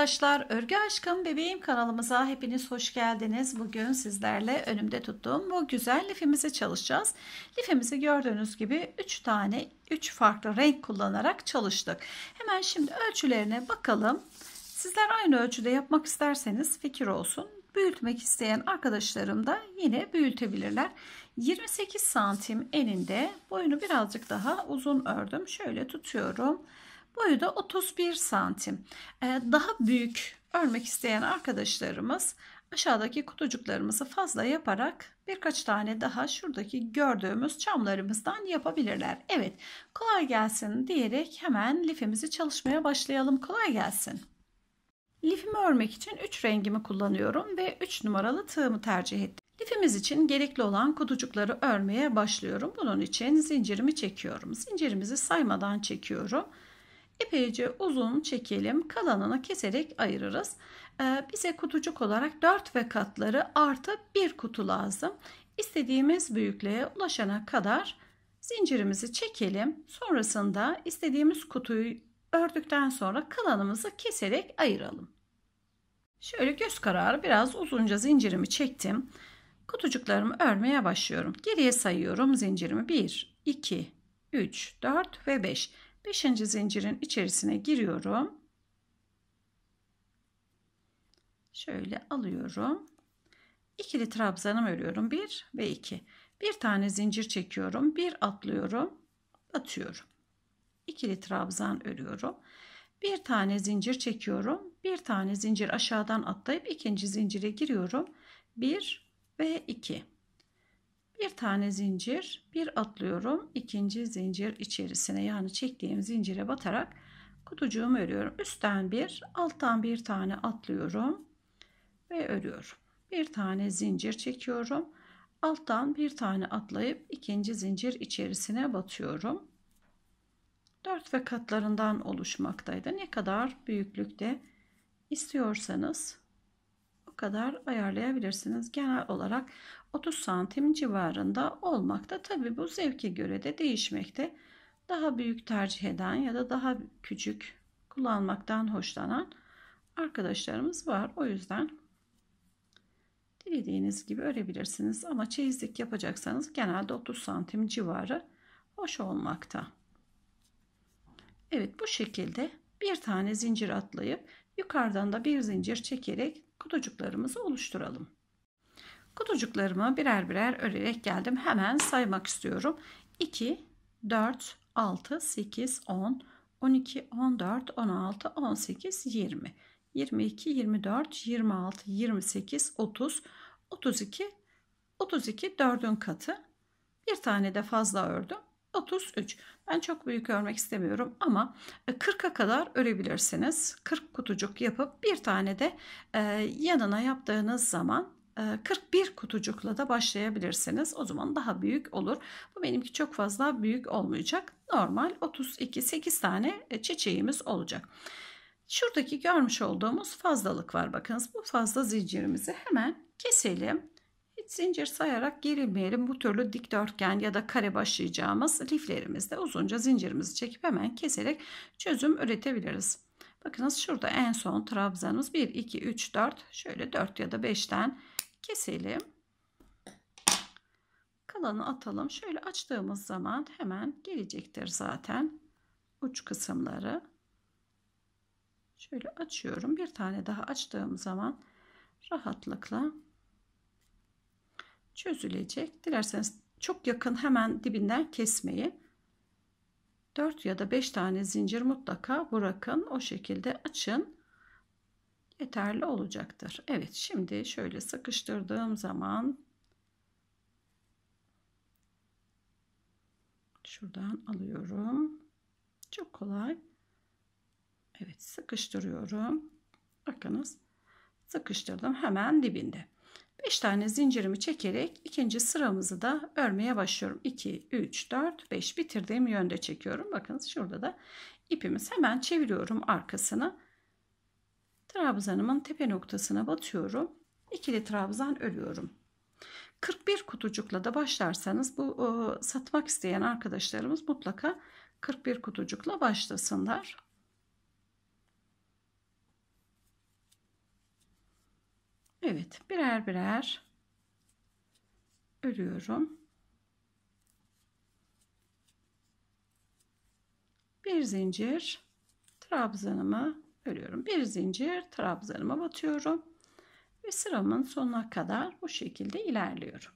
arkadaşlar Örgü Aşkım Bebeğim kanalımıza hepiniz hoş geldiniz. Bugün sizlerle önümde tuttuğum bu güzel lifimizi çalışacağız. Lifimizi gördüğünüz gibi 3 tane 3 farklı renk kullanarak çalıştık. Hemen şimdi ölçülerine bakalım. Sizler aynı ölçüde yapmak isterseniz fikir olsun. Büyütmek isteyen arkadaşlarım da yine büyütebilirler. 28 santim eninde boyunu birazcık daha uzun ördüm. Şöyle tutuyorum. Boyu da 31 santim. Ee, daha büyük örmek isteyen arkadaşlarımız aşağıdaki kutucuklarımızı fazla yaparak birkaç tane daha şuradaki gördüğümüz çamlarımızdan yapabilirler. Evet kolay gelsin diyerek hemen lifimizi çalışmaya başlayalım. Kolay gelsin. Lifimi örmek için 3 rengimi kullanıyorum ve 3 numaralı tığımı tercih ettim. Lifimiz için gerekli olan kutucukları örmeye başlıyorum. Bunun için zincirimi çekiyorum. Zincirimizi saymadan çekiyorum epeyce uzun çekelim. Kalanını keserek ayırırız. Ee, bize kutucuk olarak 4 ve katları artı bir kutu lazım. İstediğimiz büyüklüğe ulaşana kadar zincirimizi çekelim. Sonrasında istediğimiz kutuyu ördükten sonra kalanımızı keserek ayıralım. Şöyle göz kararı biraz uzunca zincirimi çektim. Kutucuklarımı örmeye başlıyorum. Geriye sayıyorum zincirimi. 1, 2, 3, 4 ve 5. 5. zincirin içerisine giriyorum. Şöyle alıyorum. İkili trabzanım örüyorum. 1 ve 2. Bir tane zincir çekiyorum. Bir atlıyorum. Atıyorum. İkili trabzan örüyorum. Bir tane zincir çekiyorum. Bir tane zincir aşağıdan atlayıp ikinci zincire giriyorum. 1 ve 2. Bir tane zincir, bir atlıyorum. ikinci zincir içerisine yani çektiğim zincire batarak kutucuğumu örüyorum. Üstten bir, alttan bir tane atlıyorum ve örüyorum. Bir tane zincir çekiyorum. Alttan bir tane atlayıp ikinci zincir içerisine batıyorum. 4 ve katlarından oluşmaktaydı. Ne kadar büyüklükte istiyorsanız o kadar ayarlayabilirsiniz. Genel olarak 30 santim civarında olmakta. Tabi bu zevke göre de değişmekte. Daha büyük tercih eden ya da daha küçük kullanmaktan hoşlanan arkadaşlarımız var. O yüzden dilediğiniz gibi örebilirsiniz. Ama çeyizlik yapacaksanız genelde 30 santim civarı hoş olmakta. Evet bu şekilde bir tane zincir atlayıp yukarıdan da bir zincir çekerek kutucuklarımızı oluşturalım. Kutucuklarımı birer birer örerek geldim. Hemen saymak istiyorum. 2, 4, 6, 8, 10, 12, 14, 16, 18, 20, 22, 24, 26, 28, 30, 32, 32 dördün katı. Bir tane de fazla ördüm. 33. Ben çok büyük örmek istemiyorum ama 40'a e, kadar örebilirsiniz. 40 kutucuk yapıp bir tane de e, yanına yaptığınız zaman 41 ee, kutucukla da başlayabilirsiniz. O zaman daha büyük olur. Bu benimki çok fazla büyük olmayacak. Normal 32 8 tane e, çiçeğimiz olacak. Şuradaki görmüş olduğumuz fazlalık var. Bakınız bu fazla zincirimizi hemen keselim. Hiç zincir sayarak gerilmeyelim. Bu türlü dikdörtgen ya da kare başlayacağımız liflerimizde uzunca zincirimizi çekip hemen keserek çözüm üretebiliriz. Bakınız şurada en son trabzanımız 1, 2, 3, 4 şöyle 4 ya da 5'ten keselim. Kalanı atalım. Şöyle açtığımız zaman hemen gelecektir zaten uç kısımları. Şöyle açıyorum. Bir tane daha açtığım zaman rahatlıkla çözülecek. Dilerseniz çok yakın hemen dibinden kesmeyi 4 ya da 5 tane zincir mutlaka bırakın. O şekilde açın yeterli olacaktır. Evet şimdi şöyle sıkıştırdığım zaman şuradan alıyorum. Çok kolay. Evet sıkıştırıyorum. Bakınız sıkıştırdım hemen dibinde. 5 tane zincirimi çekerek ikinci sıramızı da örmeye başlıyorum. 2, 3, 4, 5 bitirdiğim yönde çekiyorum. Bakınız şurada da ipimiz hemen çeviriyorum arkasını. Trabzanımın tepe noktasına batıyorum. İkili trabzan örüyorum. 41 kutucukla da başlarsanız bu e, satmak isteyen arkadaşlarımız mutlaka 41 kutucukla başlasınlar. Evet birer birer örüyorum. Bir zincir trabzanımı örüyorum. Bir zincir trabzanıma batıyorum ve sıramın sonuna kadar bu şekilde ilerliyorum.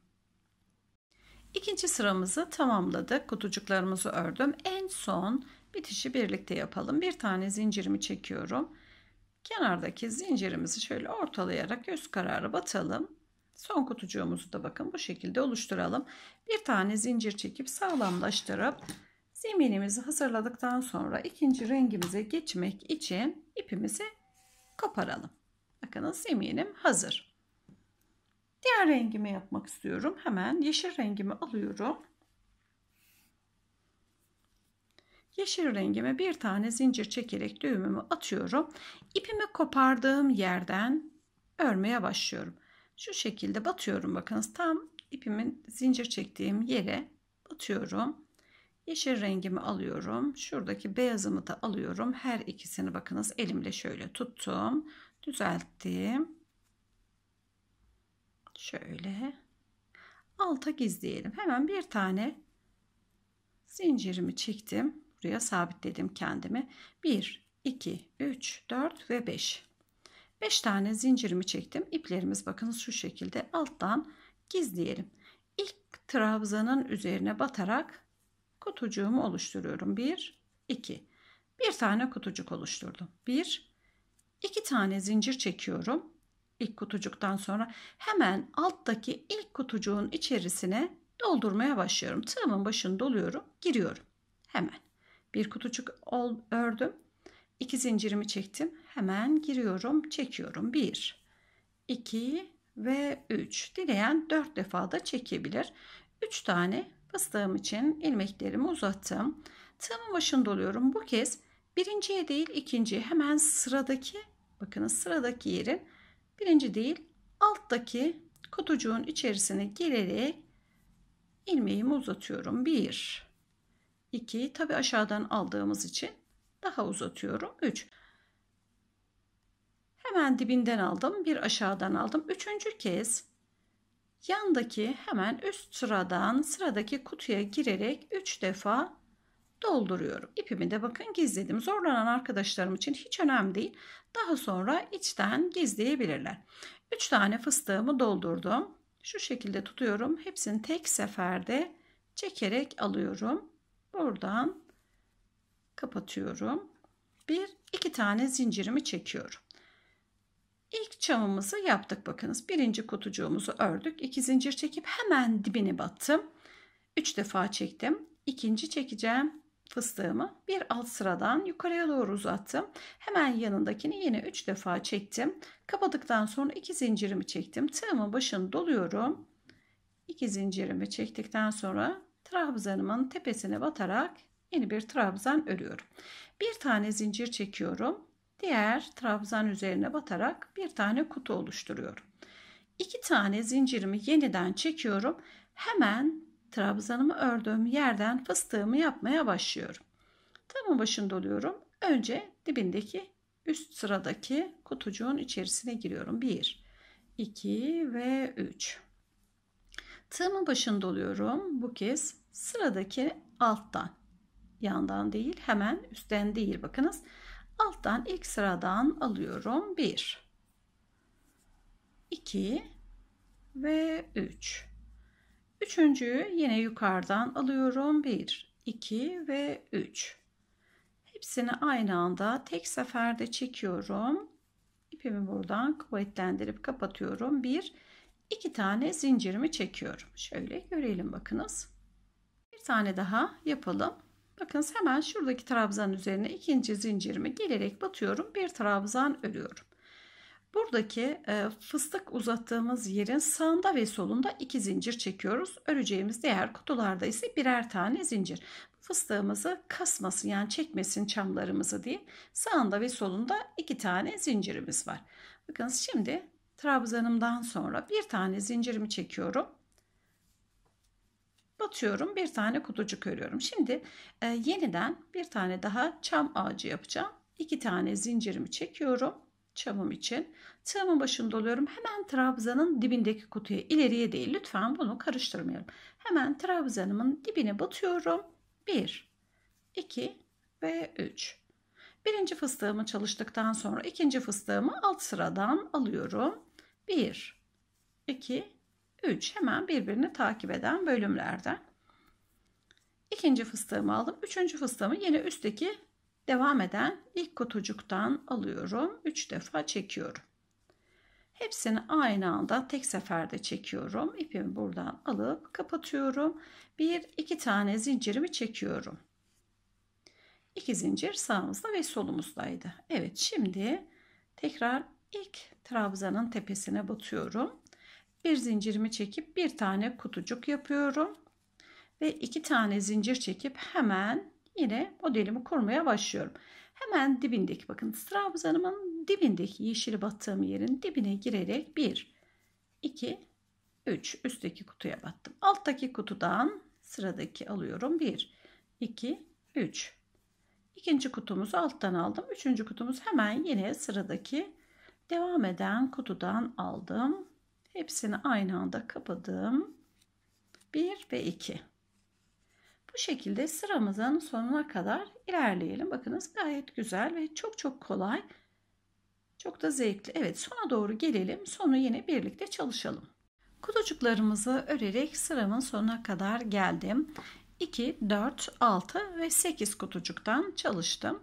İkinci sıramızı tamamladık. Kutucuklarımızı ördüm. En son bitişi birlikte yapalım. Bir tane zincirimi çekiyorum. Kenardaki zincirimizi şöyle ortalayarak göz kararı batalım. Son kutucuğumuzu da bakın bu şekilde oluşturalım. Bir tane zincir çekip sağlamlaştırıp Zeminimizi hazırladıktan sonra ikinci rengimize geçmek için ipimizi koparalım. Bakın zeminim hazır. Diğer rengimi yapmak istiyorum. Hemen yeşil rengimi alıyorum. Yeşil rengime bir tane zincir çekerek düğümümü atıyorum. İpimi kopardığım yerden örmeye başlıyorum. Şu şekilde batıyorum bakınız tam ipimin zincir çektiğim yere batıyorum. Yeşil rengimi alıyorum. Şuradaki beyazımı da alıyorum. Her ikisini bakınız elimle şöyle tuttum. Düzelttim. Şöyle. Alta gizleyelim. Hemen bir tane zincirimi çektim. Buraya sabitledim kendimi. 1, 2, 3, 4 ve 5. 5 tane zincirimi çektim. İplerimiz bakınız şu şekilde alttan gizleyelim. İlk trabzanın üzerine batarak kutucuğumu oluşturuyorum. 1, 2. Bir tane kutucuk oluşturdum. 1, 2 tane zincir çekiyorum. İlk kutucuktan sonra hemen alttaki ilk kutucuğun içerisine doldurmaya başlıyorum. Tığımın başını doluyorum, giriyorum. Hemen. Bir kutucuk ördüm. 2 zincirimi çektim. Hemen giriyorum, çekiyorum. 1, 2 ve 3. Dileyen 4 defa da çekebilir. 3 tane Fıstığım için ilmeklerimi uzattım. Tığımın başını doluyorum. Bu kez birinciye değil ikinci hemen sıradaki bakınız sıradaki yerin birinci değil alttaki kutucuğun içerisine girerek ilmeğimi uzatıyorum. Bir, iki. tabi aşağıdan aldığımız için daha uzatıyorum. Üç. Hemen dibinden aldım. Bir aşağıdan aldım. Üçüncü kez Yandaki hemen üst sıradan sıradaki kutuya girerek 3 defa dolduruyorum. İpimi de bakın gizledim. Zorlanan arkadaşlarım için hiç önemli değil. Daha sonra içten gizleyebilirler. 3 tane fıstığımı doldurdum. Şu şekilde tutuyorum. Hepsini tek seferde çekerek alıyorum. Buradan kapatıyorum. Bir iki tane zincirimi çekiyorum. İlk çamımızı yaptık bakınız. Birinci kutucuğumuzu ördük. İki zincir çekip hemen dibini battım. Üç defa çektim. İkinci çekeceğim fıstığımı bir alt sıradan yukarıya doğru uzattım. Hemen yanındakini yine üç defa çektim. Kapadıktan sonra iki zincirimi çektim. Tığımın başını doluyorum. İki zincirimi çektikten sonra trabzanımın tepesine batarak yeni bir trabzan örüyorum. Bir tane zincir çekiyorum diğer trabzan üzerine batarak bir tane kutu oluşturuyorum. İki tane zincirimi yeniden çekiyorum. Hemen trabzanımı ördüğüm yerden fıstığımı yapmaya başlıyorum. Tamı başında oluyorum. Önce dibindeki üst sıradaki kutucuğun içerisine giriyorum. 1, 2 ve 3. Tığımın başında oluyorum. Bu kez sıradaki alttan yandan değil hemen üstten değil bakınız. Alttan ilk sıradan alıyorum. 1 2 ve 3 üç. Üçüncüyü yine yukarıdan alıyorum. 1 2 ve 3 Hepsini aynı anda tek seferde çekiyorum. İpimi buradan kuvvetlendirip kapatıyorum. 1 2 tane zincirimi çekiyorum. Şöyle görelim bakınız. Bir tane daha yapalım. Bakınız hemen şuradaki trabzan üzerine ikinci zincirimi gelerek batıyorum. Bir trabzan örüyorum. Buradaki e, fıstık uzattığımız yerin sağında ve solunda iki zincir çekiyoruz. Öreceğimiz diğer kutularda ise birer tane zincir. Fıstığımızı kasmasın yani çekmesin çamlarımızı diye sağında ve solunda iki tane zincirimiz var. Bakınız şimdi trabzanımdan sonra bir tane zincirimi çekiyorum batıyorum bir tane kutucuk örüyorum. Şimdi e, yeniden bir tane daha çam ağacı yapacağım. İki tane zincirimi çekiyorum çamım için. Tığımın başını doluyorum. Hemen trabzanın dibindeki kutuya ileriye değil lütfen bunu karıştırmayalım. Hemen trabzanımın dibine batıyorum. 1, 2 ve 3. Birinci fıstığımı çalıştıktan sonra ikinci fıstığımı alt sıradan alıyorum. 1, 2 3 hemen birbirini takip eden bölümlerden. İkinci fıstığımı aldım. Üçüncü fıstığımı yine üstteki devam eden ilk kutucuktan alıyorum. 3 defa çekiyorum. Hepsini aynı anda tek seferde çekiyorum. İpimi buradan alıp kapatıyorum. Bir iki tane zincirimi çekiyorum. İki zincir sağımızda ve solumuzdaydı. Evet şimdi tekrar ilk trabzanın tepesine batıyorum bir zincirimi çekip bir tane kutucuk yapıyorum ve iki tane zincir çekip hemen yine modelimi kurmaya başlıyorum. Hemen dibindeki bakın trabzanımın dibindeki yeşili battığım yerin dibine girerek 1 2 3 üstteki kutuya battım. Alttaki kutudan sıradaki alıyorum. 1 2 3 İkinci kutumuzu alttan aldım. Üçüncü kutumuz hemen yine sıradaki devam eden kutudan aldım. Hepsini aynı anda kapadım. 1 ve 2. Bu şekilde sıramızın sonuna kadar ilerleyelim. Bakınız gayet güzel ve çok çok kolay. Çok da zevkli. Evet sona doğru gelelim. Sonu yine birlikte çalışalım. Kutucuklarımızı örerek sıramın sonuna kadar geldim. 2, 4, 6 ve 8 kutucuktan çalıştım.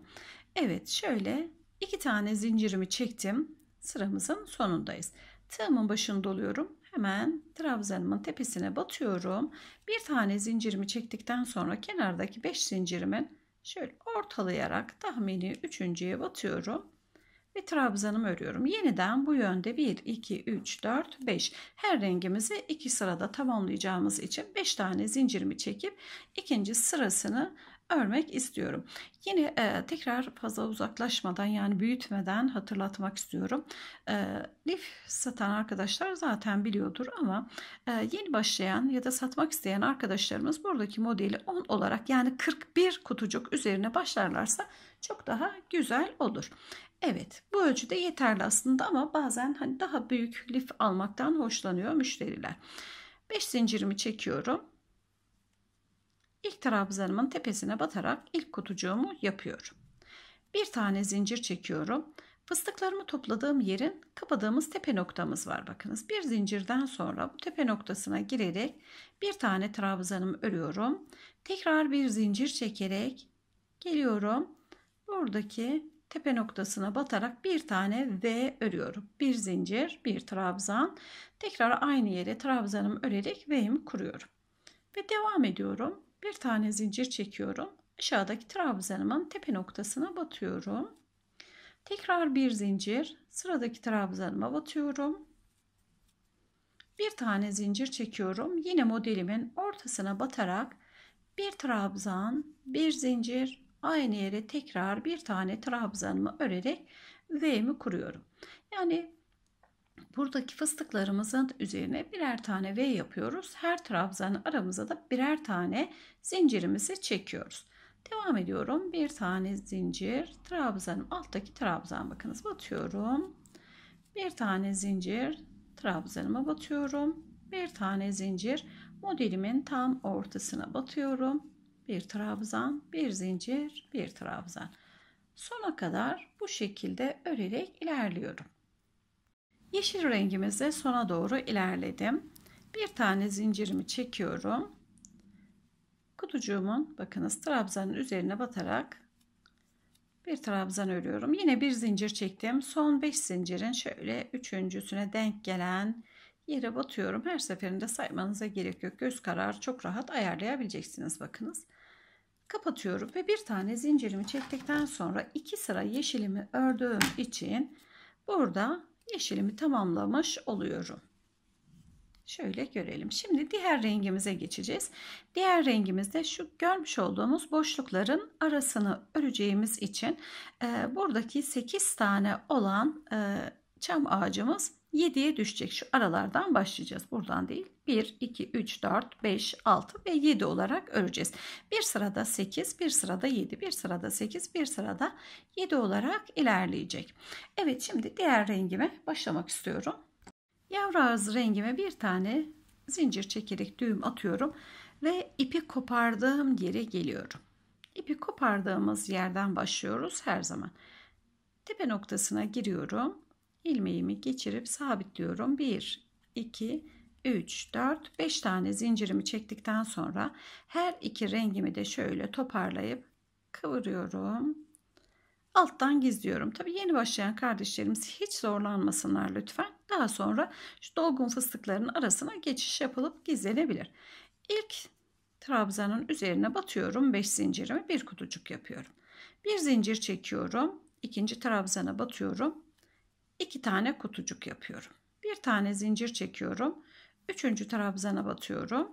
Evet şöyle iki tane zincirimi çektim. Sıramızın sonundayız. Tığımın başını doluyorum. Hemen trabzanımın tepesine batıyorum. Bir tane zincirimi çektikten sonra kenardaki 5 zincirimin şöyle ortalayarak tahmini üçüncüye batıyorum. Ve trabzanımı örüyorum. Yeniden bu yönde 1, 2, 3, 4, 5. Her rengimizi iki sırada tamamlayacağımız için 5 tane zincirimi çekip ikinci sırasını örmek istiyorum. Yine e, tekrar fazla uzaklaşmadan yani büyütmeden hatırlatmak istiyorum. E, lif satan arkadaşlar zaten biliyordur ama e, yeni başlayan ya da satmak isteyen arkadaşlarımız buradaki modeli 10 olarak yani 41 kutucuk üzerine başlarlarsa çok daha güzel olur. Evet bu ölçüde yeterli aslında ama bazen hani daha büyük lif almaktan hoşlanıyor müşteriler. 5 zincirimi çekiyorum İlk trabzanımın tepesine batarak ilk kutucuğumu yapıyorum. Bir tane zincir çekiyorum. Fıstıklarımı topladığım yerin kapadığımız tepe noktamız var bakınız. Bir zincirden sonra bu tepe noktasına girerek bir tane trabzanımı örüyorum. Tekrar bir zincir çekerek geliyorum. Buradaki tepe noktasına batarak bir tane V örüyorum. Bir zincir, bir trabzan. Tekrar aynı yere trabzanımı örerek V'imi kuruyorum. Ve devam ediyorum. Bir tane zincir çekiyorum. Aşağıdaki trabzanımın tepe noktasına batıyorum. Tekrar bir zincir sıradaki trabzanıma batıyorum. Bir tane zincir çekiyorum. Yine modelimin ortasına batarak bir trabzan, bir zincir, aynı yere tekrar bir tane trabzanımı örerek V'mi kuruyorum. Yani Buradaki fıstıklarımızın üzerine birer tane V yapıyoruz. Her trabzanın aramıza da birer tane zincirimizi çekiyoruz. Devam ediyorum. Bir tane zincir trabzanım alttaki trabzan bakınız batıyorum. Bir tane zincir trabzanıma batıyorum. Bir tane zincir modelimin tam ortasına batıyorum. Bir trabzan, bir zincir, bir trabzan. Sona kadar bu şekilde örerek ilerliyorum. Yeşil rengimize sona doğru ilerledim. Bir tane zincirimi çekiyorum. Kutucuğumun bakınız trabzanın üzerine batarak bir trabzan örüyorum. Yine bir zincir çektim. Son 5 zincirin şöyle üçüncüsüne denk gelen yere batıyorum. Her seferinde saymanıza gerek yok. Göz kararı çok rahat ayarlayabileceksiniz bakınız. Kapatıyorum ve bir tane zincirimi çektikten sonra iki sıra yeşilimi ördüğüm için burada yeşilimi tamamlamış oluyorum. Şöyle görelim. Şimdi diğer rengimize geçeceğiz. Diğer rengimizde şu görmüş olduğumuz boşlukların arasını öreceğimiz için e, buradaki 8 tane olan e, çam ağacımız 7'ye düşecek. Şu aralardan başlayacağız. Buradan değil. 1, 2, 3, 4, 5, 6 ve 7 olarak öreceğiz. Bir sırada 8, bir sırada 7, bir sırada 8, bir sırada 7 olarak ilerleyecek. Evet şimdi diğer rengime başlamak istiyorum. Yavru ağız rengime bir tane zincir çekerek düğüm atıyorum ve ipi kopardığım yere geliyorum. İpi kopardığımız yerden başlıyoruz her zaman. Tepe noktasına giriyorum ilmeğimi geçirip sabitliyorum. 1, 2, 3, 4, 5 tane zincirimi çektikten sonra her iki rengimi de şöyle toparlayıp kıvırıyorum. Alttan gizliyorum. Tabi yeni başlayan kardeşlerimiz hiç zorlanmasınlar lütfen. Daha sonra şu dolgun fıstıkların arasına geçiş yapılıp gizlenebilir. ilk trabzanın üzerine batıyorum 5 zincirimi bir kutucuk yapıyorum. Bir zincir çekiyorum. ikinci trabzana batıyorum. 2 tane kutucuk yapıyorum. Bir tane zincir çekiyorum. Üçüncü trabzana batıyorum.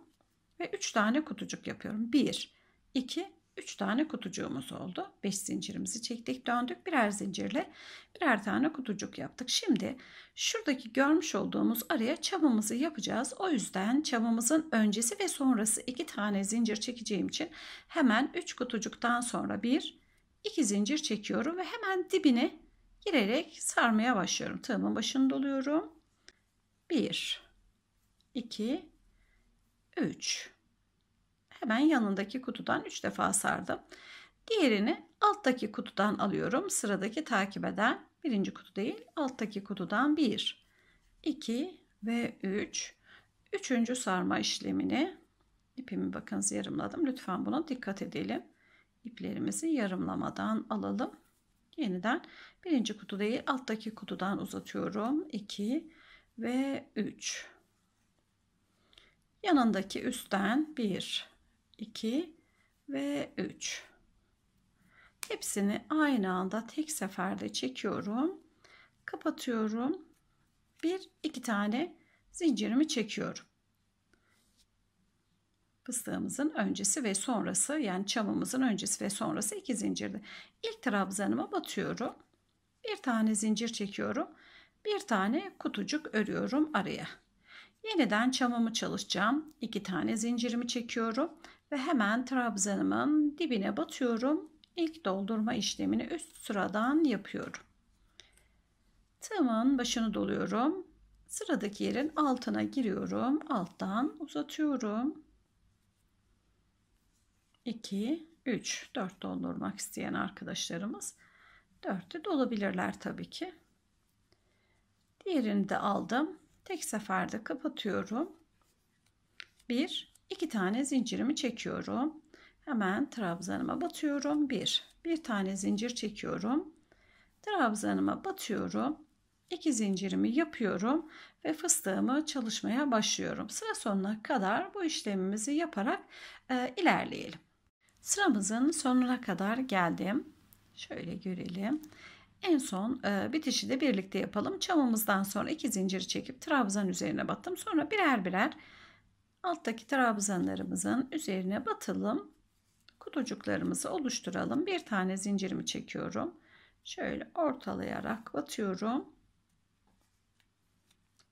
Ve 3 tane kutucuk yapıyorum. 1, 2, 3 tane kutucuğumuz oldu. 5 zincirimizi çektik döndük. Birer zincirle birer tane kutucuk yaptık. Şimdi şuradaki görmüş olduğumuz araya çabamızı yapacağız. O yüzden çabamızın öncesi ve sonrası 2 tane zincir çekeceğim için hemen 3 kutucuktan sonra 1, 2 zincir çekiyorum ve hemen dibine girerek sarmaya başlıyorum. Tığımın başını doluyorum. 1 2 3 Hemen yanındaki kutudan 3 defa sardım. Diğerini alttaki kutudan alıyorum. Sıradaki takip eden birinci kutu değil, alttaki kutudan 1 2 ve 3 üç. Üçüncü sarma işlemini ipimi bakınız yarımladım. Lütfen buna dikkat edelim. İplerimizi yarımlamadan alalım. Yeniden birinci kutudayı alttaki kutudan uzatıyorum. 2 ve 3. Yanındaki üstten 1, 2 ve 3. Hepsini aynı anda tek seferde çekiyorum. Kapatıyorum. Bir iki tane zincirimi çekiyorum fıstığımızın öncesi ve sonrası yani çamımızın öncesi ve sonrası iki zincirdi. İlk trabzanıma batıyorum. Bir tane zincir çekiyorum. Bir tane kutucuk örüyorum araya. Yeniden çamımı çalışacağım. İki tane zincirimi çekiyorum ve hemen trabzanımın dibine batıyorum. İlk doldurma işlemini üst sıradan yapıyorum. Tığımın başını doluyorum. Sıradaki yerin altına giriyorum. Alttan uzatıyorum. 2, 3, 4 doldurmak isteyen arkadaşlarımız 4'ü dolabilirler tabii ki. Diğerini de aldım. Tek seferde kapatıyorum. 1, 2 tane zincirimi çekiyorum. Hemen trabzanıma batıyorum. 1, 1 tane zincir çekiyorum. Trabzanıma batıyorum. 2 zincirimi yapıyorum ve fıstığımı çalışmaya başlıyorum. Sıra sonuna kadar bu işlemimizi yaparak e, ilerleyelim. Sıramızın sonuna kadar geldim. Şöyle görelim. En son e, bitişi de birlikte yapalım. Çamımızdan sonra iki zincir çekip trabzan üzerine battım. Sonra birer birer alttaki trabzanlarımızın üzerine batalım. Kutucuklarımızı oluşturalım. Bir tane zincirimi çekiyorum. Şöyle ortalayarak batıyorum.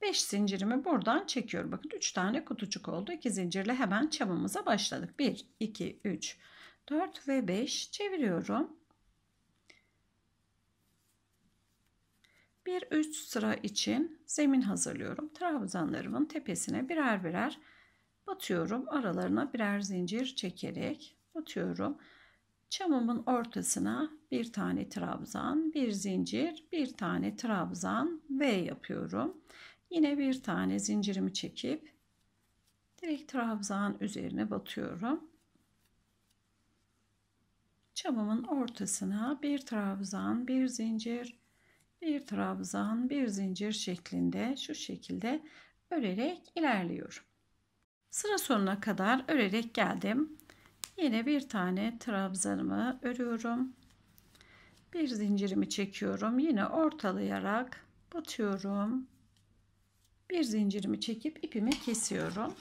5 zincirimi buradan çekiyorum. Bakın 3 tane kutucuk oldu. 2 zincirle hemen çamımıza başladık. 1, 2, 3, 4. 4 ve 5 çeviriyorum. Bir üst sıra için zemin hazırlıyorum. Trabzanlarımın tepesine birer birer batıyorum. Aralarına birer zincir çekerek batıyorum. Çamımın ortasına bir tane trabzan, bir zincir, bir tane trabzan V yapıyorum. Yine bir tane zincirimi çekip direkt trabzan üzerine batıyorum. Çamımın ortasına bir trabzan, bir zincir, bir trabzan, bir zincir şeklinde şu şekilde örerek ilerliyorum. Sıra sonuna kadar örerek geldim. Yine bir tane trabzanımı örüyorum. Bir zincirimi çekiyorum. Yine ortalayarak batıyorum. Bir zincirimi çekip ipimi kesiyorum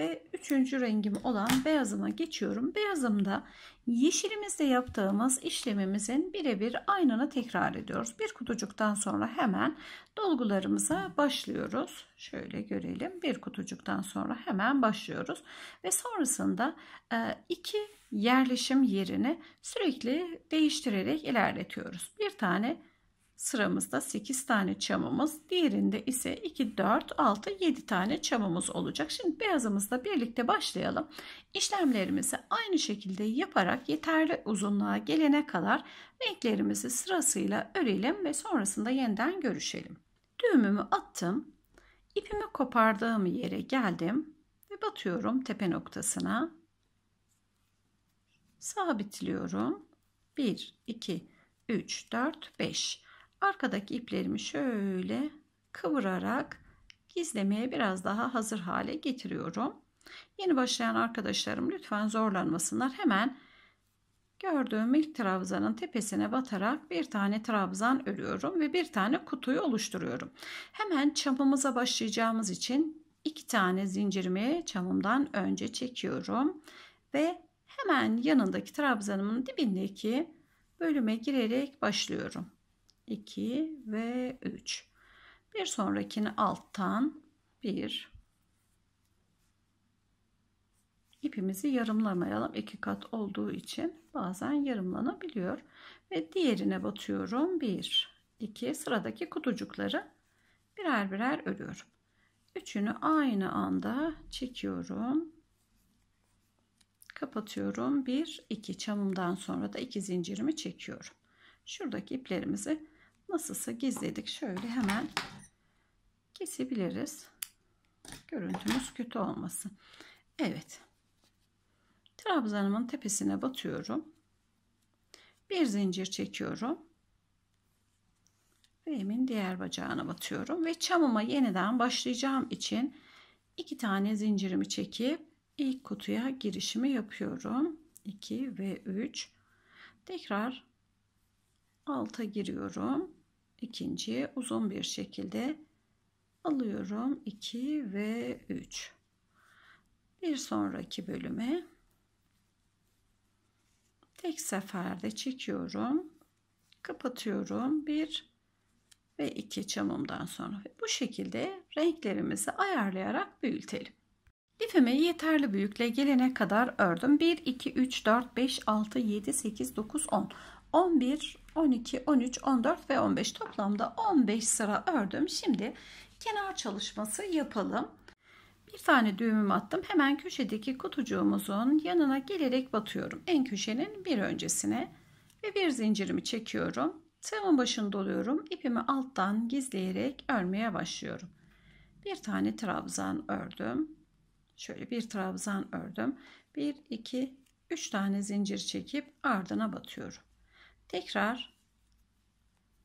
ve üçüncü rengim olan beyazıma geçiyorum. Beyazımda yeşilimizde yaptığımız işlemimizin birebir aynını tekrar ediyoruz. Bir kutucuktan sonra hemen dolgularımıza başlıyoruz. Şöyle görelim. Bir kutucuktan sonra hemen başlıyoruz. Ve sonrasında e, iki yerleşim yerini sürekli değiştirerek ilerletiyoruz. Bir tane sıramızda 8 tane çamımız, diğerinde ise 2, 4, 6, 7 tane çamımız olacak. Şimdi beyazımızla birlikte başlayalım. İşlemlerimizi aynı şekilde yaparak yeterli uzunluğa gelene kadar renklerimizi sırasıyla örelim ve sonrasında yeniden görüşelim. Düğümümü attım. ipimi kopardığım yere geldim ve batıyorum tepe noktasına. Sabitliyorum. 1, 2, 3, 4, 5 arkadaki iplerimi şöyle kıvırarak gizlemeye biraz daha hazır hale getiriyorum. Yeni başlayan arkadaşlarım lütfen zorlanmasınlar. Hemen gördüğüm ilk trabzanın tepesine batarak bir tane trabzan örüyorum ve bir tane kutuyu oluşturuyorum. Hemen çamımıza başlayacağımız için iki tane zincirimi çamımdan önce çekiyorum ve hemen yanındaki trabzanımın dibindeki bölüme girerek başlıyorum. 2 ve 3. Bir sonrakini alttan 1 ipimizi yarımlamayalım. 2 kat olduğu için bazen yarımlanabiliyor. Ve diğerine batıyorum. 1 2 sıradaki kutucukları birer birer örüyorum. Üçünü aynı anda çekiyorum. Kapatıyorum. 1 2 çamımdan sonra da 2 zincirimi çekiyorum. Şuradaki iplerimizi Nasılsa gizledik. Şöyle hemen kesebiliriz. Görüntümüz kötü olmasın. Evet. Trabzanımın tepesine batıyorum. Bir zincir çekiyorum. Beyimin diğer bacağına batıyorum ve çamıma yeniden başlayacağım için iki tane zincirimi çekip ilk kutuya girişimi yapıyorum. 2 ve 3. Tekrar alta giriyorum ikinciye uzun bir şekilde alıyorum 2 ve 3 bir sonraki bölüme tek seferde çekiyorum kapatıyorum 1 ve 2 çamımdan sonra bu şekilde renklerimizi ayarlayarak büyütelim İpimi yeterli büyüklüğe gelene kadar ördüm. 1, 2, 3, 4, 5, 6, 7, 8, 9, 10. 11 12, 13, 14 ve 15 toplamda 15 sıra ördüm. Şimdi kenar çalışması yapalım. Bir tane düğümümü attım. Hemen köşedeki kutucuğumuzun yanına gelerek batıyorum. En köşenin bir öncesine ve bir zincirimi çekiyorum. Tığımın başını doluyorum. İpimi alttan gizleyerek örmeye başlıyorum. Bir tane trabzan ördüm. Şöyle bir trabzan ördüm. 1 2 3 tane zincir çekip ardına batıyorum. Tekrar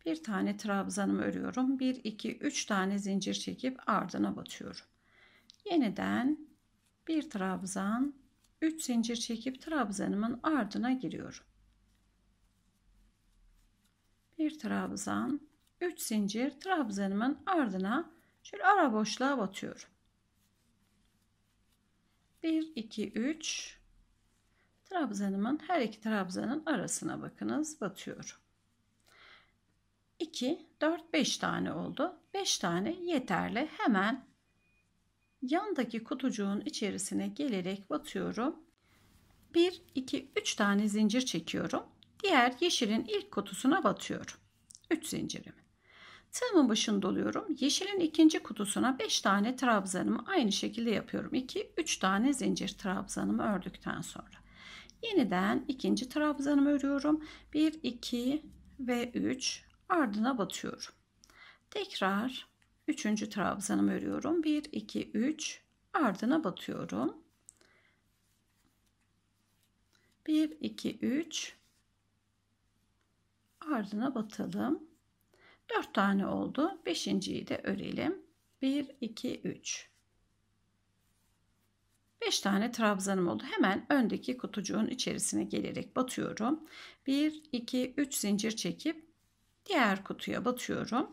bir tane trabzanımı örüyorum. 1 2 3 tane zincir çekip ardına batıyorum. Yeniden bir trabzan 3 zincir çekip trabzanımın ardına giriyorum. Bir trabzan 3 zincir trabzanımın ardına şöyle ara boşluğa batıyorum. 1 2 3 Trabzanımın her iki trabzanın arasına bakınız batıyorum. 2, 4, 5 tane oldu. 5 tane yeterli. Hemen yandaki kutucuğun içerisine gelerek batıyorum. 1, 2, 3 tane zincir çekiyorum. Diğer yeşilin ilk kutusuna batıyorum. 3 zincirimi. Tığımın başını doluyorum. Yeşilin ikinci kutusuna 5 tane trabzanımı aynı şekilde yapıyorum. 2, 3 tane zincir trabzanımı ördükten sonra. Yeniden ikinci trabzanımı örüyorum. 1, 2 ve 3 ardına batıyorum. Tekrar üçüncü trabzanımı örüyorum. 1, 2, 3 ardına batıyorum. 1, 2, 3 ardına batalım. 4 tane oldu. Beşinciyi de örelim. 1, 2, 3. 5 tane trabzanım oldu. Hemen öndeki kutucuğun içerisine gelerek batıyorum. 1, 2, 3 zincir çekip diğer kutuya batıyorum.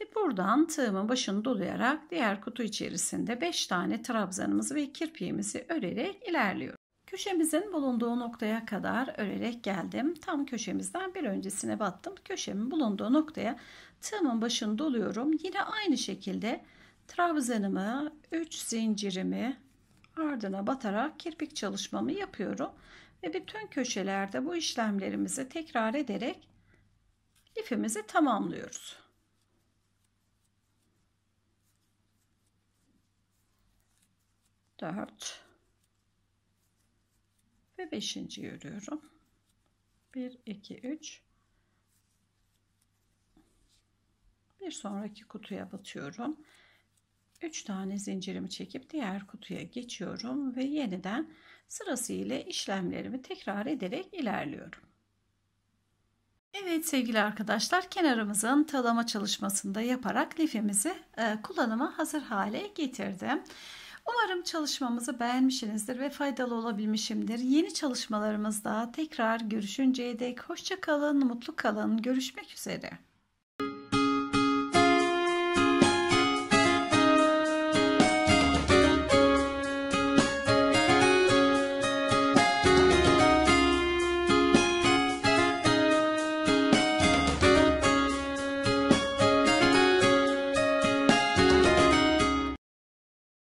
Ve buradan tığımın başını dolayarak diğer kutu içerisinde 5 tane trabzanımızı ve kirpiğimizi örerek ilerliyorum. Köşemizin bulunduğu noktaya kadar örerek geldim. Tam köşemizden bir öncesine battım. Köşemin bulunduğu noktaya tığımın başını doluyorum. Yine aynı şekilde trabzanımı, 3 zincirimi ardına batarak kirpik çalışmamı yapıyorum ve bütün köşelerde bu işlemlerimizi tekrar ederek lifimizi tamamlıyoruz. Dört ve beşinci örüyorum. Bir, iki, üç. Bir sonraki kutuya batıyorum. 3 tane zincirimi çekip diğer kutuya geçiyorum ve yeniden sırasıyla işlemlerimi tekrar ederek ilerliyorum. Evet sevgili arkadaşlar kenarımızın tığlama çalışmasında yaparak lifimizi e, kullanıma hazır hale getirdim. Umarım çalışmamızı beğenmişsinizdir ve faydalı olabilmişimdir. Yeni çalışmalarımızda tekrar görüşünceye dek hoşça kalın, mutlu kalın. Görüşmek üzere.